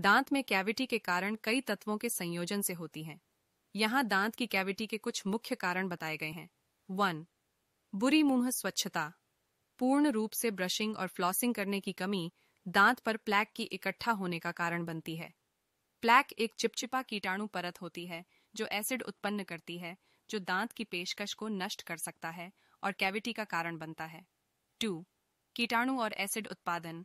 दांत में कैविटी के कारण कई तत्वों के संयोजन से होती है यहाँ दांत की कैविटी के कुछ मुख्य कारण बताए गए हैं वन बुरी मुंह स्वच्छता पूर्ण रूप से ब्रशिंग और फ्लॉसिंग करने की कमी दांत पर प्लैक की इकट्ठा होने का कारण बनती है प्लैक एक चिपचिपा कीटाणु परत होती है जो एसिड उत्पन्न करती है जो दांत की पेशकश को नष्ट कर सकता है और कैविटी का कारण बनता है टू कीटाणु और एसिड उत्पादन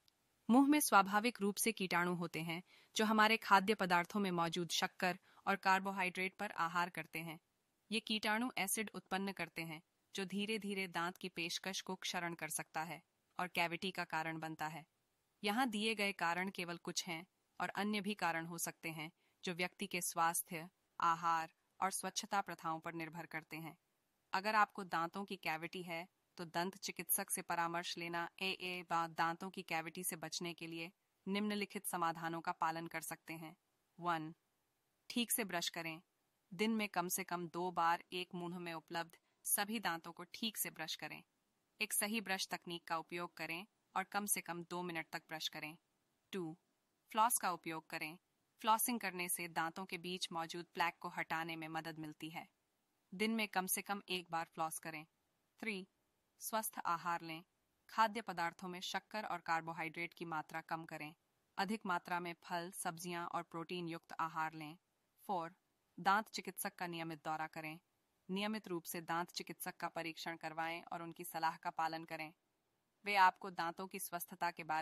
मुंह में स्वाभाविक रूप से कीटाणु होते हैं जो हमारे खाद्य पदार्थों में मौजूद शक्कर और कार्बोहाइड्रेट पर आहार करते हैं ये कीटाणु एसिड उत्पन्न करते हैं जो धीरे धीरे दांत की पेशकश को क्षरण कर सकता है और कैविटी का कारण बनता है यहाँ दिए गए कारण केवल कुछ हैं और अन्य भी कारण हो सकते हैं जो व्यक्ति के स्वास्थ्य आहार और स्वच्छता प्रथाओं पर निर्भर करते हैं अगर आपको दांतों की कैविटी है तो दंत चिकित्सक से परामर्श लेना ए ए व दांतों की कैविटी से बचने के लिए निम्नलिखित समाधानों का पालन कर सकते हैं वन ठीक से ब्रश करें दिन में कम से कम दो बार एक मुंह में उपलब्ध सभी दांतों को ठीक से ब्रश करें एक सही ब्रश तकनीक का उपयोग करें और कम से कम दो मिनट तक ब्रश करें टू फ्लॉस का उपयोग करें फ्लॉसिंग करने से दांतों के बीच मौजूद प्लैक को हटाने में मदद मिलती है दिन में कम से कम एक बार फ्लॉस करें थ्री स्वस्थ आहार लें खाद्य पदार्थों में शक्कर और कार्बोहाइड्रेट की मात्रा कम करें अधिक मात्रा में फल सब्जियां और प्रोटीन युक्त आहार लें फोर दांत चिकित्सक का नियमित दौरा करें नियमित रूप से दांत चिकित्सक का परीक्षण करवाएं और उनकी सलाह का पालन करें वे आपको दांतों की स्वस्थता के बारे